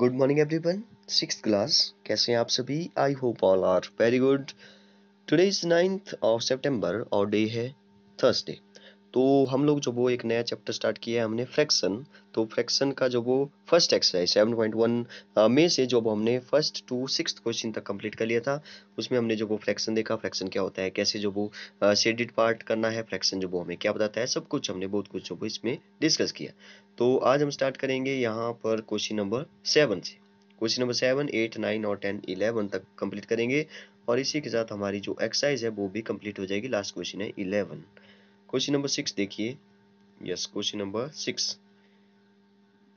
good morning everyone six class कैसे हैं आप सभी I hope all are very good today is ninth of September और day है थर्सडे तो हम लोग जो वो एक नया चैप्टर स्टार्ट किया है हमने फ्रैक्शन तो फ्रैक्शन का जो वो first exercise seven point one में से जो हमने फर्स्ट टू सिक्स क्वेश्चन तक कंप्लीट कर लिया था उसमें हमने जो वो फ्रैक्शन देखा फ्रैक्शन क्या होता है कैसे जो वो शेडिड पार्ट करना है फ्रैक्शन जो वो हमें क्या बताता है सब कुछ हमने बहुत कुछ जो वो इसमें डिस्कस किया तो आज हम स्टार्ट करेंगे यहाँ पर क्वेश्चन नंबर सेवन से question number seven eight nine और टेन इलेवन तक कंप्लीट करेंगे और इसी के साथ हमारी जो एक्सरसाइज है वो भी कंप्लीट हो जाएगी लास्ट क्वेश्चन है इलेवन क्वेश्चन नंबर सिक्स देखिए yes question number six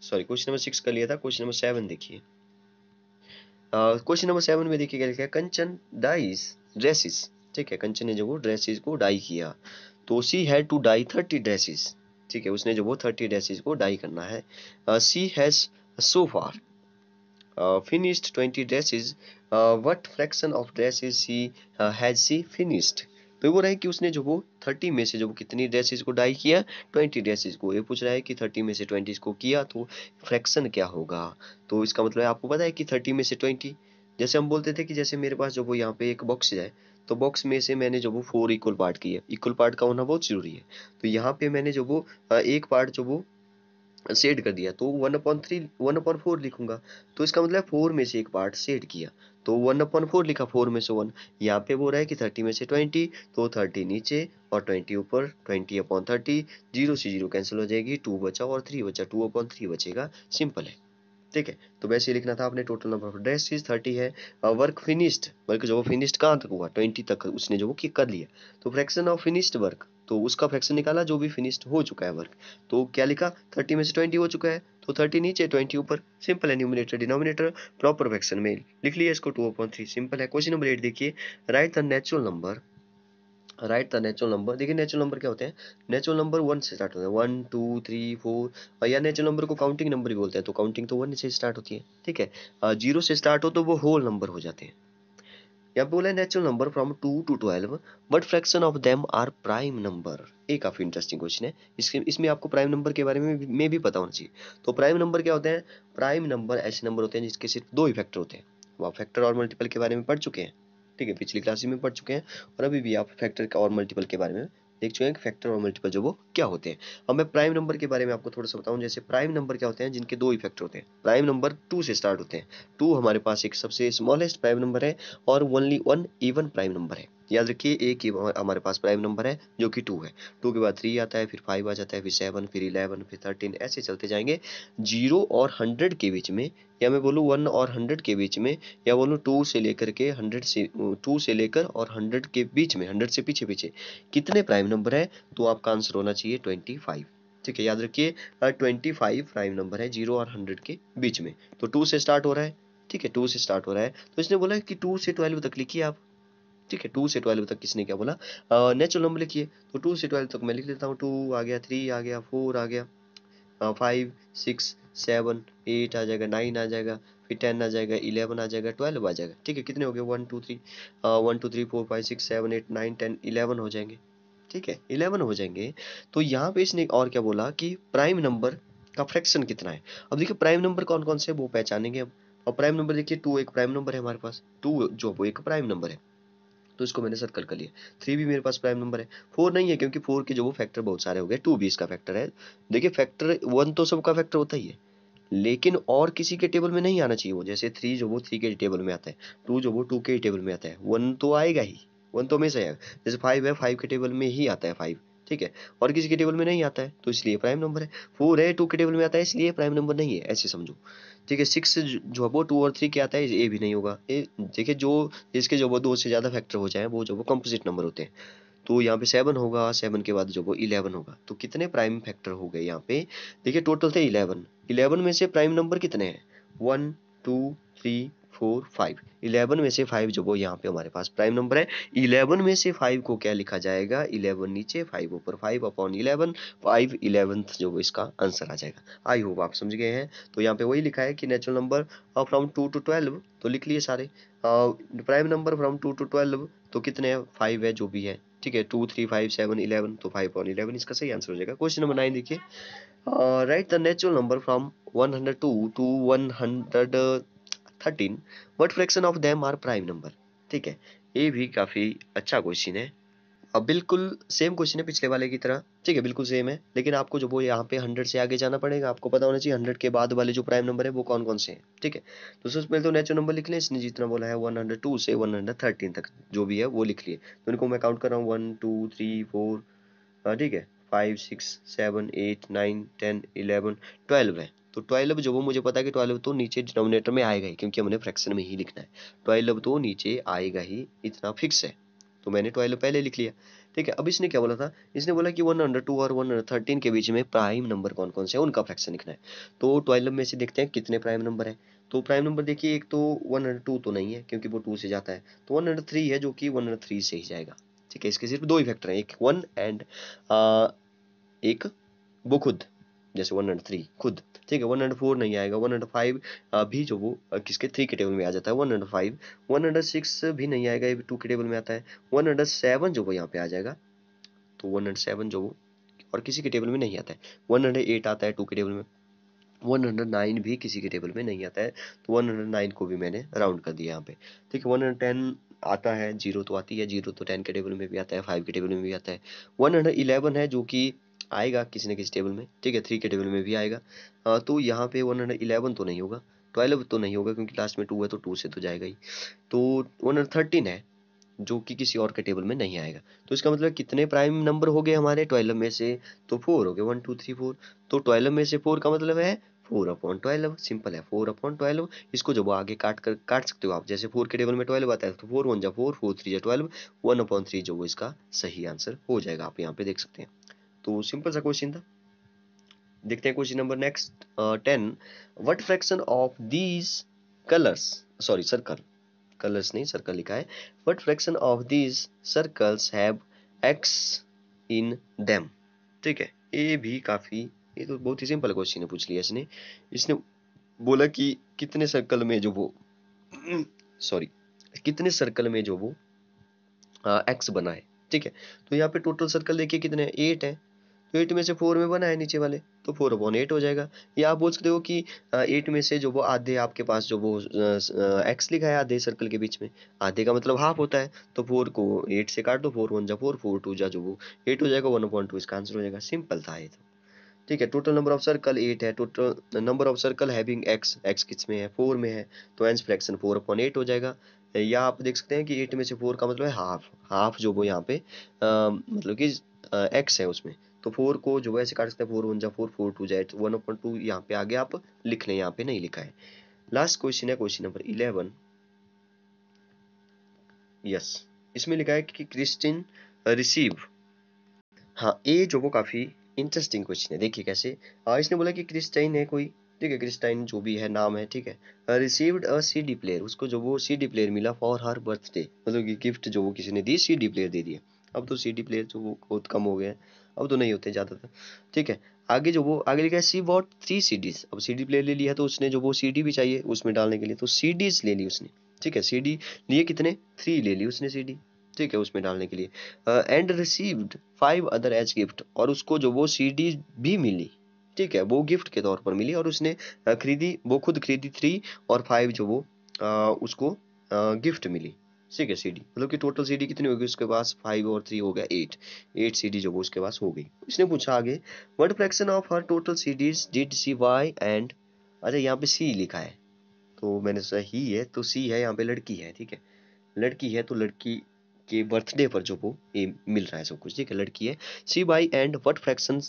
sorry question number six का लिया था क्वेश्चन नंबर सेवन देखिए क्वेश्चन नंबर सेवन में देखिए क्या लिखा है कंचन डाइस ड्रेसिस ठीक है कंचन ने जो वो ड्रेसिस को डाई किया तो she had to dye thirty dresses ठीक है उसने जो वो थर्टी ड्रेसिस को डाई करना है she has so far finished twenty dresses what fraction of of she has she finished तो वो रहा है कि उसने जो वो थर्टी में से जो कितनी ड्रेसेस को डाई किया ट्वेंटी ड्रेसेस को ये पूछ रहा है कि थर्टी में से ट्वेंटी को किया तो फ्रैक्शन क्या होगा तो इसका मतलब है आपको पता है कि थर्टी में से ट्वेंटी जैसे हम बोलते थे कि जैसे मेरे पास जो वो यहाँ पे एक बॉक्स है तो बॉक्स में से मैंने जो वो फोर इक्वल पार्ट किए इक्वल पार्ट का होना बहुत जरूरी है तो यहाँ पे मैंने जो वो एक पार्ट जो वो सेड कर दिया तो one upon three one upon four लिखूंगा तो इसका मतलब फोर में से एक पार्ट सेड किया तो वन अपॉइंट फोर लिखा फोर में से वन यहाँ पे वो रहा है कि थर्टी में से ट्वेंटी तो थर्टी नीचे और ट्वेंटी ऊपर ट्वेंटी अपॉन थर्टी जीरो से जीरो कैंसिल हो जाएगी टू बचा और थ्री बचा टू अपॉन थ्री बचेगा सिंपल है ठीक है तो वैसे लिखना था आपने total number of dress thirty है वर्क फिनिश्ड वर्क जो वो फिनिश्ड कहाँ तक हुआ ट्वेंटी तक उसने जो वो कर लिया तो फ्रैक्शन ऑफ फिनिश्ड वर्क तो उसका फ्रैक्शन निकाला जो भी फिनिश्ड हो चुका है वर्क तो क्या लिखा थर्टी में से ट्वेंटी हो चुका है तो थर्टी नीचे ट्वेंटी ऊपर सिंपल है न्यूमिनेटर डिनोमिनेटर प्रॉपर फ्रैक्शन में लिख लिया इसको टू अपॉइंट थ्री सिंपल है क्वेश्चन नंबर एट देखिए right the natural number right the natural number देखिए नेचुरल नंबर क्या होते हैं नेचुरल नंबर वन से स्टार्ट होता है वन टू थ्री फोर या नेचुरल नंबर को काउंटिंग नंबर भी बोलते हैं तो काउंटिंग तो वन से स्टार्ट होती है ठीक है जीरो से स्टार्ट हो तो वो होल नंबर हो जाते हैं यहाँ पे बोला natural number from two to twelve but fraction of them are prime number ये काफ़ी इंटरेस्टिंग क्वेश्चन है इसके इसमें आपको प्राइम नंबर के बारे में में भी पता होना चाहिए तो प्राइम नंबर क्या होते हैं प्राइम नंबर ऐसे नंबर होते हैं जिसके सिर्फ दो ही फैक्टर होते हैं आप फैक्टर और मल्टीपल के बारे में पढ़ चुके हैं ठीक है पिछली क्लास में पढ़ चुके हैं और अभी भी आप फैक्टर और मल्टीपल के बारे में देख चुके हैं कि फैक्टर और मल्टीपल जो वो क्या होते हैं अब मैं प्राइम नंबर के बारे में आपको थोड़ा सा बताऊं जैसे प्राइम नंबर क्या होते हैं जिनके दो ही फैक्टर होते हैं प्राइम नंबर टू से स्टार्ट होते हैं टू हमारे पास एक सबसे स्मॉलेस्ट प्राइम नंबर है और only one even prime number है याद रखिए एक ही हमारे पास प्राइम नंबर है जो कि टू है टू के बाद थ्री आता है फिर फाइव आ जाता है फिर सेवन फिर इलेवन फिर थर्टीन ऐसे चलते जाएंगे जीरो और हंड्रेड के बीच में या मैं बोलूँ वन और हंड्रेड के बीच में या बोलूँ टू से लेकर के हंड्रेड से टू से लेकर और हंड्रेड के बीच में हंड्रेड से पीछे पीछे कितने प्राइम नंबर है तो आपका आंसर होना चाहिए ट्वेंटी फाइव ठीक है याद रखिए ट्वेंटी फाइव प्राइम नंबर है जीरो और हंड्रेड के बीच में तो टू से स्टार्ट हो रहा है ठीक है टू से स्टार्ट हो रहा है तो इसने बोला है कि टू से ट्वेल्व तक लिखिए आप ठीक है टू से ट्वेल्व तक किसने क्या बोला नेचुरल नंबर लिखिए तो टू से ट्वेल्व तक मैं लिख लेता हूँ टू आ गया थ्री आ गया फोर आ गया फाइव सिक्स सेवन एट आ जाएगा नाइन आ जाएगा फिर टेन आ जाएगा इलेवन आ जाएगा ट्वेल्व आ जाएगा ठीक है कितने हो गए one two three one two three four five six seven eight nine ten eleven हो जाएंगे ठीक है इलेवन हो जाएंगे तो यहाँ पे इसने और क्या बोला कि प्राइम नंबर का फ्रैक्शन कितना है अब देखिए प्राइम नंबर कौन कौन से वो पहचानेंगे अब और प्राइम नंबर देखिए टू एक प्राइम नंबर है हमारे पास टू जो वो एक प्राइम नंबर है तो इसको मैंने सर्कल कर लिया थ्री भी मेरे पास प्राइम नंबर है फोर नहीं है क्योंकि फोर के जो वो फैक्टर बहुत सारे हो गए टू भी इसका फैक्टर है देखिए फैक्टर वन तो सबका फैक्टर होता ही है लेकिन और किसी के टेबल में नहीं आना चाहिए वो जैसे थ्री जो वो थ्री के टेबल में आता है टू जो वो टू के टेबल में आता है वन तो आएगा ही वन तो हमेशा आएगा जैसे फाइव है फाइव के टेबल में ही आता है फाइव ठीक है और किसी के टेबल में नहीं आता है तो इसलिए प्राइम नंबर है फोर है टू के टेबल में आता है इसलिए प्राइम नंबर नहीं है ऐसे समझो ठीक है सिक्स जो है वो टू और थ्री के आता है ए भी नहीं होगा ए देखिए जो जिसके जो वो दो से ज़्यादा फैक्टर हो जाए वो जो वो कंपोजिट नंबर होते हैं तो यहाँ पे सेवन होगा सेवन के बाद जो वो इलेवन होगा तो कितने प्राइम फैक्टर हो गए यहाँ पे देखिए टोटल थे इलेवन इलेवन में से प्राइम नंबर कितने हैं one two three four five eleven में से फाइव जो वो यहाँ पे हमारे पास प्राइम नंबर है इलेवन में से फाइव को क्या लिखा जाएगा इलेवन नीचे फाइव ऊपर five upon eleven five eleventh जो वो इसका आंसर आ जाएगा आई होप आप समझ गए हैं तो यहाँ पे वही लिखा है कि natural number from two to twelve तो लिख लिए सारे prime number from two to twelve तो कितने फाइव है जो भी है ठीक है two three five seven eleven तो फाइव अपॉन इलेवन इसका सही आंसर हो जाएगा क्वेश्चन नंबर नाइन देखिए right the natural number from one hundred two to one hundred thirteen what fraction of them are prime number ठीक है ये भी काफ़ी अच्छा क्वेश्चन है अब बिल्कुल सेम क्वेश्चन है पिछले वाले की तरह ठीक है बिल्कुल सेम है लेकिन आपको जो वो यहाँ पे हंड्रेड से आगे जाना पड़ेगा आपको पता होना चाहिए हंड्रेड के बाद वाले जो प्राइम नंबर है वो कौन कौन से हैं ठीक है तो सबसे पहले तो नेचुरल नंबर लिख लें इसने जितना बोला है वन हंड्रेड टू से वन हंड्रेड थर्टीन तक जो भी है वो लिख लिए तो उनको मैं काउंट कर रहा हूँ वन टू थ्री फोर ठीक है five six seven eight nine ten eleven twelve है तो ट्वेल्व जो वो मुझे पता है कि ट्वेल्व तो नीचे डिनोमिनेटर में आएगा ही क्योंकि हमने फ्रैक्शन में ही लिखना है ट्वेल्व तो नीचे आएगा ही इतना फिक्स है तो मैंने ट्वेल्व पहले लिख लिया ठीक है अब इसने क्या बोला था इसने बोला कि वन अंडर टू और वन अंडर थर्टीन के बीच में प्राइम नंबर कौन कौन से हैं उनका फ्रैक्शन लिखना है तो ट्वेल्व में से देखते हैं कितने प्राइम नंबर है तो प्राइम नंबर देखिए एक तो वन अंडर टू तो नहीं है क्योंकि वो टू से जाता है तो वन अंडर थ्री है जो कि वन अंडर थ्री से ही जाएगा ठीक है इसके सिर्फ दो ही फैक्टर हैं एक वन एंड एक वो खुद जैसे वन हंड्रेड थ्री खुद ठीक है वन हंड्रेड फोर नहीं आएगा वन हंड्रेड फाइव भी जो वो किसके थ्री के टेबल में आ जाता है one hundred five one hundred six भी नहीं आएगा ये भी टू के टेबल में आता है वन हंड्रेड सेवन जो वो यहाँ पे आ जाएगा तो वन हंड्रेड सेवन जो वो और किसी के टेबल में नहीं आता है वन हंड्रेड एट आता है टू के टेबल में 109 भी किसी के टेबल में नहीं आता है तो 109 को भी मैंने राउंड कर दिया यहाँ पे ठीक है 110 आता है जीरो तो आती है जीरो तो टेन के टेबल में भी आता है फाइव के टेबल में भी आता है 111 है जो कि आएगा किसी न किसी टेबल में ठीक है थ्री के टेबल में भी आएगा आ, तो यहाँ पे वन हंड्रेड इलेवन तो नहीं होगा ट्वेल्व तो नहीं होगा क्योंकि लास्ट में टू है तो टू से तो जाएगा ही तो वन हंड्रेड थर्टीन है जो कि किसी और के टेबल में नहीं आएगा तो इसका मतलब कितने प्राइम नंबर हो गए हमारे ट्वेल्व में से तो फोर हो गए वन टू थ्री फोर तो ट्वेल्व में से फोर का मतलब है फोर अपॉन ट्वेल्व सिंपल है फोर अपॉन ट्वेल्व इसको जब आगे काट कर काट सकते हो आप जैसे फोर के टेबल में ट्वेल्व आता है तो फोर वन जा फोर फोर थ्री जा ट्वेल्व वन अपॉन थ्री जो इसका सही आंसर हो जाएगा आप यहाँ पे देख सकते हैं तो सिंपल सा क्वेश्चन था देखते हैं question number next ten what fraction of these colours sorry circle colours नहीं सर्कल लिखा है what fraction of these circles have X in them ठीक है ये भी काफ़ी ये तो बहुत ही सिंपल क्वेश्चन है पूछ लिया इसने इसने बोला कि कितने सर्कल में जो वो सॉरी कितने सर्कल में जो वो एक्स बना है ठीक है तो यहाँ पे टोटल सर्कल देखिए कितने एट है एट में से फोर में बना है नीचे वाले तो फोर अपॉन एट हो जाएगा या आप बोल सकते हो कि एट में से जो वो आधे आपके पास जो वो एक्स लिखा है आधे सर्कल के बीच में आधे का मतलब हाफ होता है तो फोर को एट से काट दो फोर वन जा फोर फोर टू जा जो वो एट हो जाएगा वन अपॉन टू इसका आंसर हो जाएगा सिंपल था ये तो ठीक है total number of circle eight है total number of circle having X X किस में है फोर में है तो एंस फ्रैक्शन फोर अपॉन एट हो जाएगा या आप देख सकते हैं कि एट में से फोर का मतलब है हाफ हाफ जो वो यहाँ पे मतलब कि एक्स है उसमें तो फोर को जो है काट सकते हैं फोर वन जा फोर फोर टू जाए तो वन अपन टू यहाँ पे आगे आप लिख लें यहाँ पे नहीं लिखा है लास्ट क्वेश्चन है क्वेश्चन नंबर इलेवन यस इसमें लिखा है कि क्रिस्टिन रिसीव uh, हाँ ए जो वो काफी इंटरेस्टिंग क्वेश्चन है देखिए कैसे आ, इसने बोला कि क्रिस्टाइन है कोई ठीक है क्रिस्टाइन जो भी है नाम है ठीक है रिसीव्ड अ सीडी प्लेयर उसको जो वो सीडी प्लेयर मिला फॉर हर बर्थडे मतलब कि गिफ्ट जो वो किसी ने दी सीडी प्लेयर दे दिया अब तो डी प्लेयर जो वो बहुत कम हो गए हैं अब तो नहीं होते ज़्यादातर ठीक है आगे जो वो आगे लिखा है सी वॉट थ्री डीज अब डी प्लेयर ले लिया तो उसने जो वो डी भी चाहिए उसमें डालने के लिए तो डीज ले ली उसने ठीक है सी डी लिए कितने थ्री ले ली उसने सी डी ठीक है उसमें डालने के लिए and received five other as gift और उसको जो वो सी डी भी मिली ठीक है वो गिफ्ट के तौर पर मिली और उसने uh, खरीदी वो खुद खरीदी थ्री और फाइव जो वो आ, uh, उसको आ, uh, गिफ्ट मिली ठीक है सी डी मतलब कि टोटल सी डी कितनी होगी उसके पास फाइव और थ्री हो गया एट एट सी डी जो वो उसके पास हो गई इसने पूछा आगे what fraction of her total CDs did she buy and अच्छा यहाँ पे सी लिखा है तो मैंने सोचा ही है तो सी है यहाँ पे लड़की है ठीक है लड़की है तो लड़की के बर्थडे पर जो वो ये मिल रहा है सब कुछ ठीक है लड़की है she buy and what fraction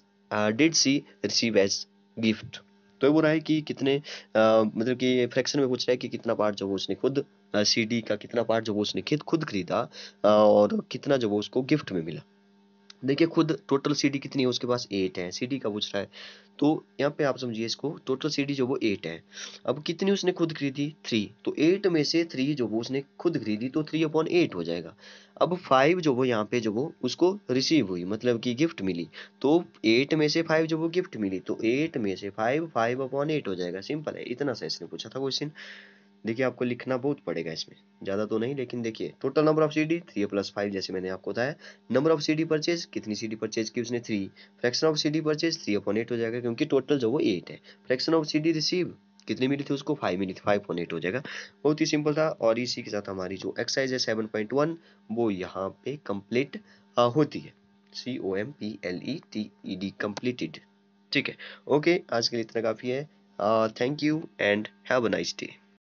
did she receive as gift तो ये बोल रहा है कि कितने आ, uh, मतलब कि फ्रैक्शन में पूछ रहा है कि कितना पार्ट जो उसने खुद सीडी का कितना पार्ट जो वो उसने खुद खुद खरीदा और कितना जो वो उसको गिफ्ट में मिला देखिए खुद टोटल सीडी कितनी है उसके पास एट है सीडी का पूछ रहा है तो यहाँ पे आप समझिए इसको टोटल सीडी जो वो एट है अब कितनी उसने खुद खरीदी थ्री तो एट में से थ्री जो वो उसने खुद खरीदी तो थ्री अपॉन एट हो जाएगा अब फाइव जो वो यहाँ पे जो वो उसको रिसीव हुई मतलब कि गिफ्ट मिली तो एट में से फाइव जो वो गिफ्ट मिली तो एट में से फाइव फाइव अपॉन एट हो जाएगा सिंपल है इतना सा इसने पूछा था क्वेश्चन देखिए आपको लिखना बहुत पड़ेगा इसमें ज़्यादा तो नहीं लेकिन देखिए टोटल नंबर ऑफ सीडी डी थ्री प्लस फाइव जैसे मैंने आपको बताया नंबर ऑफ सीडी परचेज कितनी सीडी परचेज की उसने three fraction of CD purchase three upon eight हो जाएगा क्योंकि टोटल जो वो एट है फ्रैक्शन ऑफ सीडी रिसीव कितनी मिली थी उसको फाइव मिली थी फाइव पॉइंट एट हो जाएगा बहुत ही सिंपल था और इसी के साथ हमारी जो एक्सरसाइज है सेवन पॉइंट वन वो यहाँ पे कम्प्लीट होती है C O M P L E T E D completed ठीक है ओके आज के लिए इतना काफ़ी है thank you and have a nice day